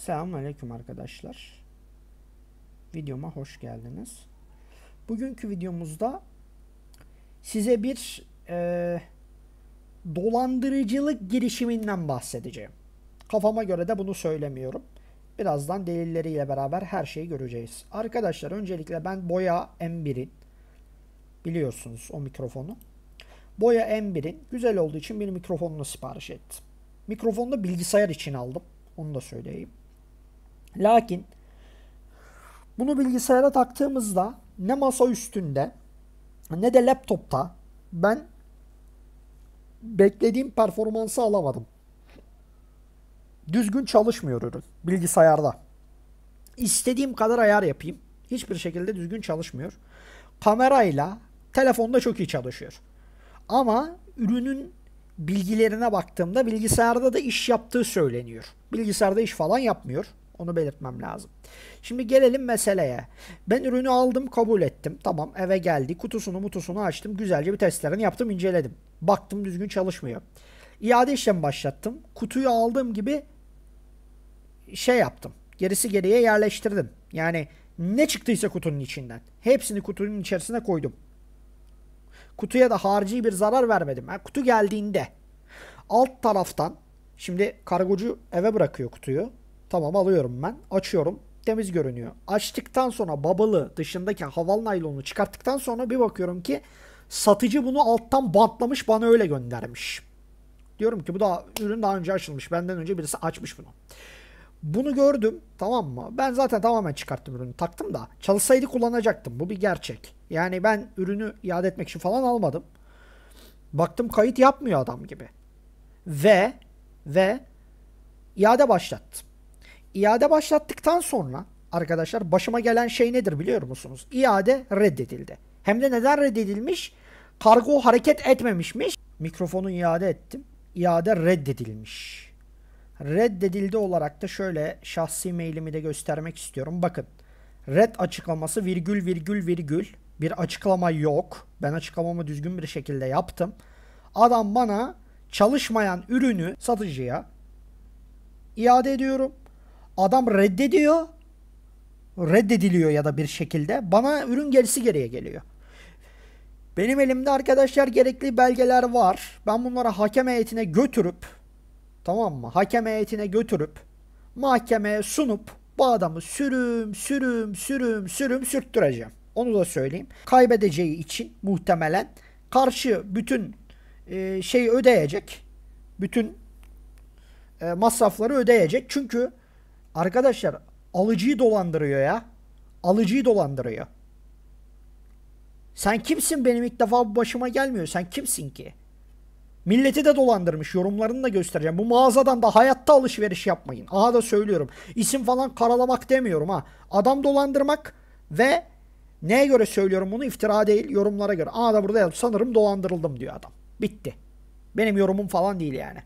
Selamünaleyküm arkadaşlar. Videoma hoş geldiniz. Bugünkü videomuzda size bir e, dolandırıcılık girişiminden bahsedeceğim. Kafama göre de bunu söylemiyorum. Birazdan delilleriyle beraber her şeyi göreceğiz. Arkadaşlar öncelikle ben Boya M1'in biliyorsunuz o mikrofonu. Boya M1'in güzel olduğu için bir mikrofonunu sipariş ettim. Mikrofonu da bilgisayar için aldım. Onu da söyleyeyim. Lakin bunu bilgisayara taktığımızda ne masa üstünde ne de laptopta ben beklediğim performansı alamadım. Düzgün çalışmıyor ürün bilgisayarda. İstediğim kadar ayar yapayım. Hiçbir şekilde düzgün çalışmıyor. Kamerayla telefonda çok iyi çalışıyor. Ama ürünün bilgilerine baktığımda bilgisayarda da iş yaptığı söyleniyor. Bilgisayarda iş falan yapmıyor. Onu belirtmem lazım. Şimdi gelelim meseleye. Ben ürünü aldım kabul ettim. Tamam eve geldi. Kutusunu mutusunu açtım. Güzelce bir testlerini yaptım inceledim. Baktım düzgün çalışmıyor. İade işlemi başlattım. Kutuyu aldığım gibi şey yaptım. Gerisi geriye yerleştirdim. Yani ne çıktıysa kutunun içinden. Hepsini kutunun içerisine koydum. Kutuya da harici bir zarar vermedim. Yani kutu geldiğinde alt taraftan şimdi kargocu eve bırakıyor kutuyu. Tamam alıyorum ben. Açıyorum. Temiz görünüyor. Açtıktan sonra babalı dışındaki havalı naylonunu çıkarttıktan sonra bir bakıyorum ki satıcı bunu alttan bantlamış bana öyle göndermiş. Diyorum ki bu da ürün daha önce açılmış. Benden önce birisi açmış bunu. Bunu gördüm tamam mı? Ben zaten tamamen çıkarttım ürünü taktım da çalışsaydı kullanacaktım. Bu bir gerçek. Yani ben ürünü iade etmek için falan almadım. Baktım kayıt yapmıyor adam gibi. Ve ve iade başlattım. İade başlattıktan sonra arkadaşlar başıma gelen şey nedir biliyor musunuz? İade reddedildi. Hem de neden reddedilmiş? Kargo hareket etmemişmiş. Mikrofonu iade ettim. İade reddedilmiş. Reddedildi olarak da şöyle şahsi mailimi de göstermek istiyorum. Bakın. Red açıklaması virgül virgül virgül. Bir açıklama yok. Ben açıklamamı düzgün bir şekilde yaptım. Adam bana çalışmayan ürünü satıcıya iade ediyorum. Adam reddediyor. Reddediliyor ya da bir şekilde. Bana ürün gerisi geriye geliyor. Benim elimde arkadaşlar gerekli belgeler var. Ben bunları hakem heyetine götürüp tamam mı? Hakem heyetine götürüp mahkemeye sunup bu adamı sürüm sürüm sürüm sürüm sürttüreceğim. Onu da söyleyeyim. Kaybedeceği için muhtemelen karşı bütün e, şeyi ödeyecek. Bütün e, masrafları ödeyecek. Çünkü Arkadaşlar alıcıyı dolandırıyor ya. Alıcıyı dolandırıyor. Sen kimsin benim ilk defa başıma gelmiyor. Sen kimsin ki? Milleti de dolandırmış. Yorumlarını da göstereceğim. Bu mağazadan da hayatta alışveriş yapmayın. Aha da söylüyorum. İsim falan karalamak demiyorum ha. Adam dolandırmak ve neye göre söylüyorum bunu? İftira değil, yorumlara göre. Aha da burada yazmış. Sanırım dolandırıldım diyor adam. Bitti. Benim yorumum falan değil yani.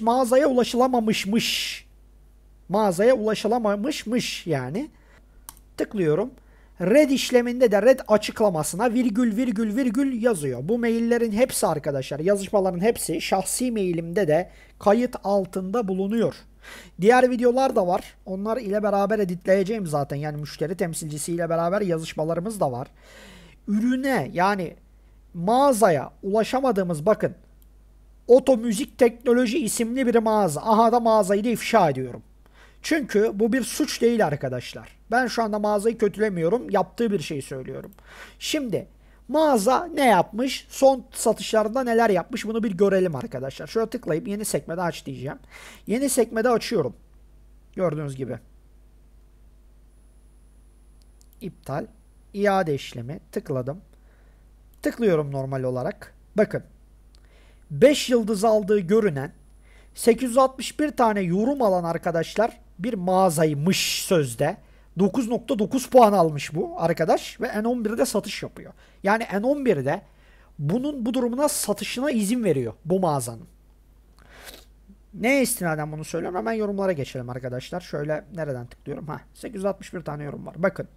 mağazaya ulaşılamamışmış. Mağazaya ulaşılamamışmış yani. Tıklıyorum. Red işleminde de red açıklamasına virgül virgül virgül yazıyor. Bu maillerin hepsi arkadaşlar yazışmaların hepsi şahsi mailimde de kayıt altında bulunuyor. Diğer videolar da var. Onlar ile beraber editleyeceğim zaten. Yani müşteri temsilcisi ile beraber yazışmalarımız da var. Ürüne yani mağazaya ulaşamadığımız bakın Oto Müzik Teknoloji isimli bir mağaza. Aha da mağazayı da ifşa ediyorum. Çünkü bu bir suç değil arkadaşlar. Ben şu anda mağazayı kötülemiyorum. Yaptığı bir şey söylüyorum. Şimdi mağaza ne yapmış? Son satışlarında neler yapmış? Bunu bir görelim arkadaşlar. Şöyle tıklayıp yeni sekmede aç diyeceğim. Yeni sekmede açıyorum. Gördüğünüz gibi. İptal. İade işlemi. Tıkladım. Tıklıyorum normal olarak. Bakın. 5 yıldız aldığı görünen 861 tane yorum alan arkadaşlar bir mağazaymış sözde. 9.9 puan almış bu arkadaş ve N11'de satış yapıyor. Yani N11'de bunun bu durumuna satışına izin veriyor bu mağazanın. Ne istinaden bunu söylüyorum? Hemen yorumlara geçelim arkadaşlar. Şöyle nereden tıklıyorum? Ha 861 tane yorum var. Bakın.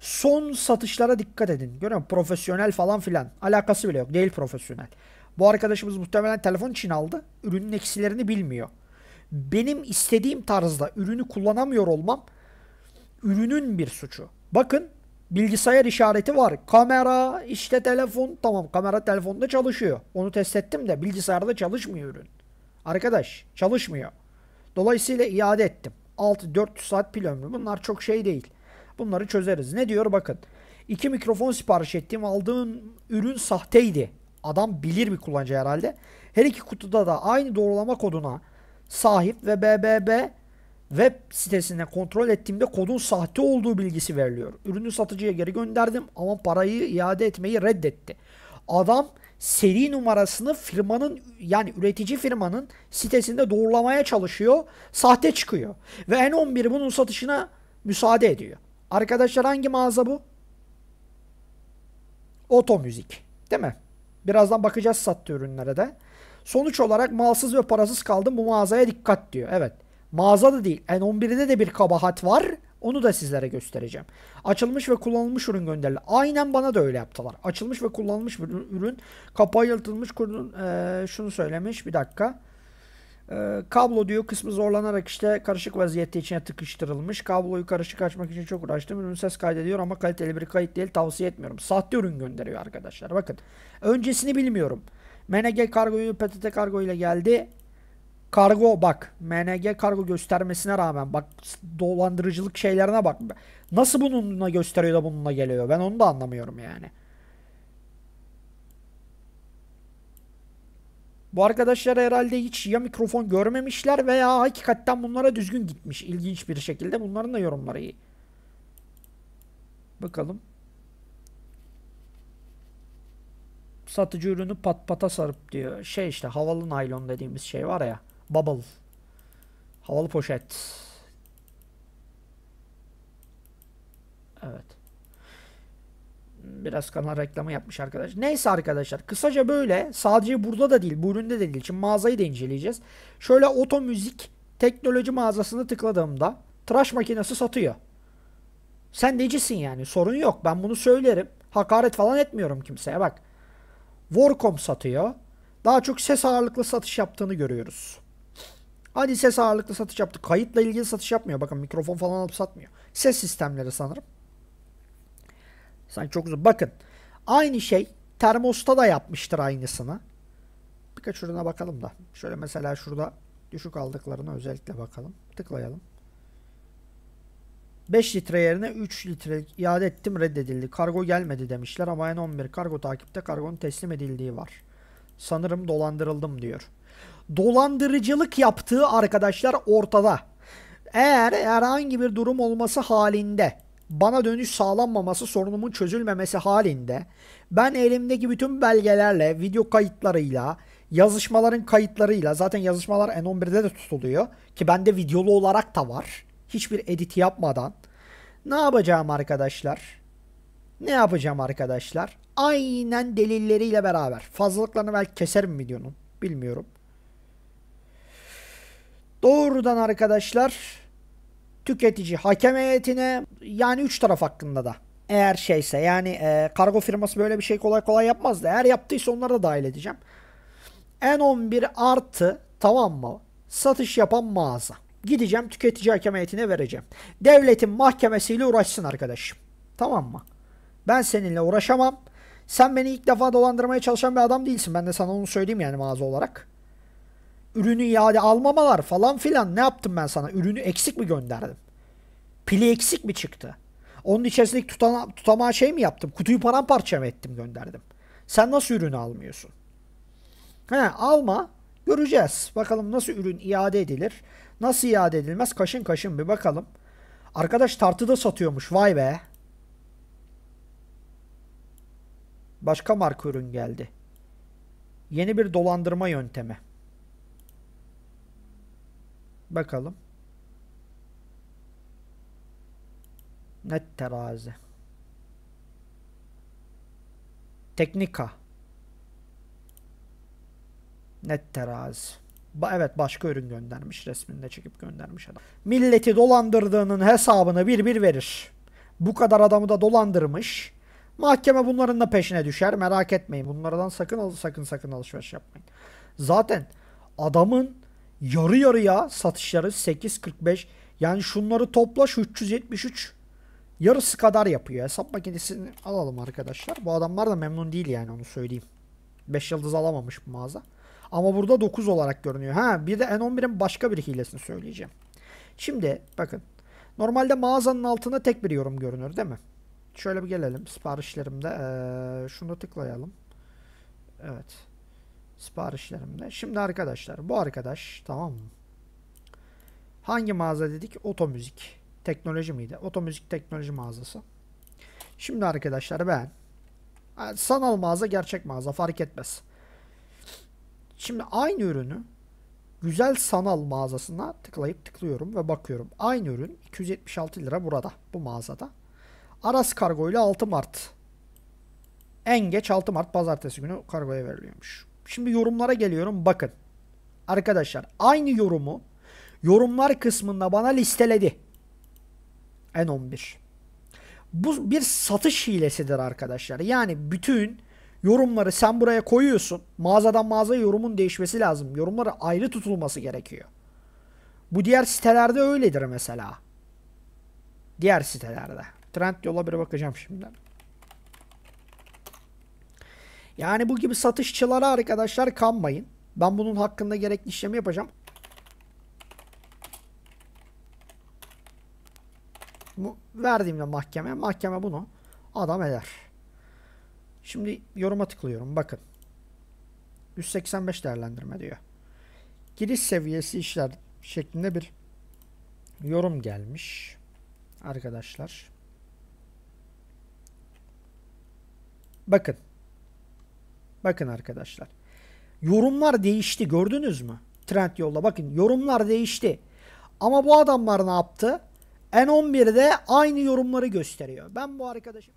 Son satışlara dikkat edin. Görüyor musun? Profesyonel falan filan. Alakası bile yok. Değil profesyonel. Bu arkadaşımız muhtemelen telefon için aldı. Ürünün eksilerini bilmiyor. Benim istediğim tarzda ürünü kullanamıyor olmam ürünün bir suçu. Bakın bilgisayar işareti var. Kamera, işte telefon. Tamam kamera telefonda çalışıyor. Onu test ettim de bilgisayarda çalışmıyor ürün. Arkadaş çalışmıyor. Dolayısıyla iade ettim. 6-4 saat pil ömrü. Bunlar çok şey değil. Bunları çözeriz. Ne diyor bakın. İki mikrofon sipariş ettiğim aldığım ürün sahteydi. Adam bilir bir kullanıcı herhalde. Her iki kutuda da aynı doğrulama koduna sahip ve BBB web sitesinde kontrol ettiğimde kodun sahte olduğu bilgisi veriliyor. Ürünü satıcıya geri gönderdim ama parayı iade etmeyi reddetti. Adam seri numarasını firmanın yani üretici firmanın sitesinde doğrulamaya çalışıyor. Sahte çıkıyor. Ve N11 bunun satışına müsaade ediyor. Arkadaşlar hangi mağaza bu? Otomüzik. Değil mi? Birazdan bakacağız sattığı ürünlere de. Sonuç olarak malsız ve parasız kaldım bu mağazaya dikkat diyor. Evet. Mağaza da değil. N11'de de bir kabahat var. Onu da sizlere göstereceğim. Açılmış ve kullanılmış ürün gönderildi. Aynen bana da öyle yaptılar. Açılmış ve kullanılmış bir ürün. Kapağı yırtılmış. Kurun, ee, şunu söylemiş. Bir dakika. Ee, kablo diyor kısmı zorlanarak işte karışık vaziyette içine tıkıştırılmış. Kabloyu karışık açmak için çok uğraştım. Ürün ses kaydediyor ama kaliteli bir kayıt değil tavsiye etmiyorum. Sahte ürün gönderiyor arkadaşlar. Bakın öncesini bilmiyorum. MNG kargoyu PTT kargo ile geldi. Kargo bak MNG kargo göstermesine rağmen bak dolandırıcılık şeylerine bak. Nasıl bununla gösteriyor da bununla geliyor ben onu da anlamıyorum yani. Bu arkadaşlar herhalde hiç ya mikrofon görmemişler veya hakikaten bunlara düzgün gitmiş. İlginç bir şekilde bunların da yorumları iyi. Bakalım. Satıcı ürünü pat pata sarıp diyor. Şey işte havalı naylon dediğimiz şey var ya. Bubble. Havalı poşet. biraz kanal reklamı yapmış arkadaş. Neyse arkadaşlar kısaca böyle sadece burada da değil bu üründe de değil. Şimdi mağazayı da inceleyeceğiz. Şöyle otomüzik teknoloji mağazasını tıkladığımda tıraş makinesi satıyor. Sen necisin yani sorun yok ben bunu söylerim. Hakaret falan etmiyorum kimseye bak. Warcom satıyor. Daha çok ses ağırlıklı satış yaptığını görüyoruz. Hadi ses ağırlıklı satış yaptı. Kayıtla ilgili satış yapmıyor. Bakın mikrofon falan alıp satmıyor. Ses sistemleri sanırım. Sanki çok uzun. Bakın aynı şey termosta da yapmıştır aynısını. Birkaç ürüne bakalım da. Şöyle mesela şurada düşük aldıklarına özellikle bakalım. Tıklayalım. 5 litre yerine 3 litre iade ettim reddedildi. Kargo gelmedi demişler ama en 11 kargo takipte kargonun teslim edildiği var. Sanırım dolandırıldım diyor. Dolandırıcılık yaptığı arkadaşlar ortada. Eğer herhangi bir durum olması halinde bana dönüş sağlanmaması sorunumun çözülmemesi halinde ben elimdeki bütün belgelerle, video kayıtlarıyla, yazışmaların kayıtlarıyla zaten yazışmalar N11'de de tutuluyor ki bende videolu olarak da var. Hiçbir edit yapmadan. Ne yapacağım arkadaşlar? Ne yapacağım arkadaşlar? Aynen delilleriyle beraber. Fazlalıklarını belki keserim videonun. Bilmiyorum. Doğrudan arkadaşlar tüketici hakem heyetine yani üç taraf hakkında da eğer şeyse yani e, kargo firması böyle bir şey kolay kolay yapmazdı eğer yaptıysa onları da dahil edeceğim. N11 artı tamam mı satış yapan mağaza. Gideceğim tüketici hakem heyetine vereceğim. Devletin mahkemesiyle uğraşsın arkadaşım. Tamam mı? Ben seninle uğraşamam. Sen beni ilk defa dolandırmaya çalışan bir adam değilsin. Ben de sana onu söyleyeyim yani mağaza olarak ürünü iade almamalar falan filan ne yaptım ben sana? Ürünü eksik mi gönderdim? Pili eksik mi çıktı? Onun içerisindeki tutana, tutamağı şey mi yaptım? Kutuyu paramparça mı ettim gönderdim? Sen nasıl ürünü almıyorsun? He alma. Göreceğiz. Bakalım nasıl ürün iade edilir? Nasıl iade edilmez? Kaşın kaşın bir bakalım. Arkadaş tartıda satıyormuş. Vay be. Başka marka ürün geldi. Yeni bir dolandırma yöntemi. Bakalım. Net terazi. Teknika. Net terazi. Ba evet başka ürün göndermiş. resminde çekip göndermiş adam. Milleti dolandırdığının hesabını bir bir verir. Bu kadar adamı da dolandırmış. Mahkeme bunların da peşine düşer. Merak etmeyin. Bunlardan sakın sakın sakın alışveriş yapmayın. Zaten adamın yarı yarıya satışları 8.45. Yani şunları topla şu 373 yarısı kadar yapıyor. Hesap makinesini alalım arkadaşlar. Bu adamlar da memnun değil yani onu söyleyeyim. 5 yıldız alamamış bu mağaza. Ama burada 9 olarak görünüyor. Ha bir de N11'in başka bir hilesini söyleyeceğim. Şimdi bakın. Normalde mağazanın altında tek bir yorum görünür değil mi? Şöyle bir gelelim siparişlerimde. Ee, şunu tıklayalım. Evet siparişlerimde. Şimdi arkadaşlar bu arkadaş tamam mı? Hangi mağaza dedik? Otomüzik. Teknoloji miydi? Otomüzik teknoloji mağazası. Şimdi arkadaşlar ben sanal mağaza gerçek mağaza fark etmez. Şimdi aynı ürünü güzel sanal mağazasına tıklayıp tıklıyorum ve bakıyorum. Aynı ürün 276 lira burada bu mağazada. Aras kargo ile 6 Mart. En geç 6 Mart pazartesi günü kargoya veriliyormuş. Şimdi yorumlara geliyorum. Bakın. Arkadaşlar aynı yorumu yorumlar kısmında bana listeledi. N11. Bu bir satış hilesidir arkadaşlar. Yani bütün yorumları sen buraya koyuyorsun. Mağazadan mağazaya yorumun değişmesi lazım. Yorumları ayrı tutulması gerekiyor. Bu diğer sitelerde öyledir mesela. Diğer sitelerde. Trend yola bir bakacağım şimdi. Yani bu gibi satışçılara arkadaşlar kanmayın. Ben bunun hakkında gerekli işlemi yapacağım. Bu verdiğimde mahkeme, mahkeme bunu adam eder. Şimdi yoruma tıklıyorum. Bakın. 185 değerlendirme diyor. Giriş seviyesi işler şeklinde bir yorum gelmiş. Arkadaşlar. Bakın. Bakın arkadaşlar. Yorumlar değişti gördünüz mü? Trend yolla bakın yorumlar değişti. Ama bu adamlar ne yaptı? N11'de aynı yorumları gösteriyor. Ben bu arkadaşım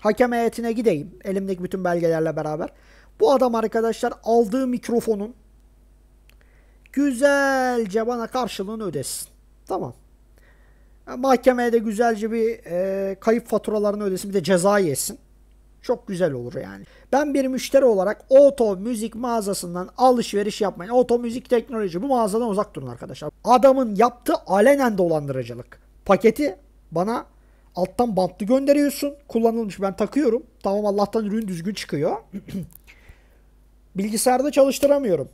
hakem heyetine gideyim elimdeki bütün belgelerle beraber. Bu adam arkadaşlar aldığı mikrofonun güzelce bana karşılığını ödesin. Tamam. E, mahkemeye de güzelce bir e, kayıp faturalarını ödesin bir de ceza yesin. Çok güzel olur yani. Ben bir müşteri olarak Oto Müzik mağazasından alışveriş yapmayın. Oto Müzik Teknoloji bu mağazadan uzak durun arkadaşlar. Adamın yaptığı alenen dolandırıcılık. Paketi bana Alttan bantlı gönderiyorsun. Kullanılmış ben takıyorum. Tamam Allah'tan ürün düzgün çıkıyor. Bilgisayarda çalıştıramıyorum.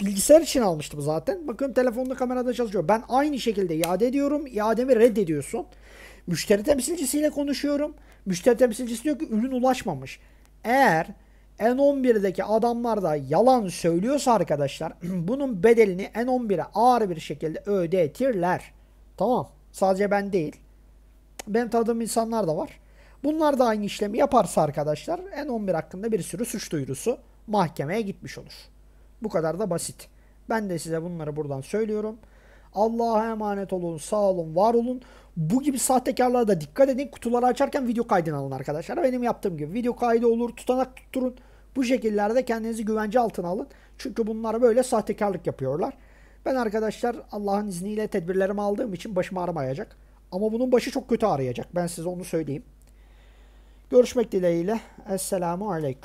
Bilgisayar için almıştım zaten. Bakıyorum telefonda kamerada çalışıyor. Ben aynı şekilde iade ediyorum. İademi reddediyorsun. Müşteri temsilcisiyle konuşuyorum. Müşteri temsilcisi diyor ki ürün ulaşmamış. Eğer N11'deki adamlar da yalan söylüyorsa arkadaşlar bunun bedelini N11'e ağır bir şekilde ödetirler. Tamam. Sadece ben değil. Benim tanıdığım insanlar da var. Bunlar da aynı işlemi yaparsa arkadaşlar N11 hakkında bir sürü suç duyurusu mahkemeye gitmiş olur. Bu kadar da basit. Ben de size bunları buradan söylüyorum. Allah'a emanet olun, sağ olun, var olun. Bu gibi sahtekarlara da dikkat edin. Kutuları açarken video kaydını alın arkadaşlar. Benim yaptığım gibi video kaydı olur, tutanak tutturun. Bu şekillerde kendinizi güvence altına alın. Çünkü bunlar böyle sahtekarlık yapıyorlar. Ben arkadaşlar Allah'ın izniyle tedbirlerimi aldığım için başım ağrımayacak. Ama bunun başı çok kötü arayacak. Ben size onu söyleyeyim. Görüşmek dileğiyle. Esselamu Aleyküm.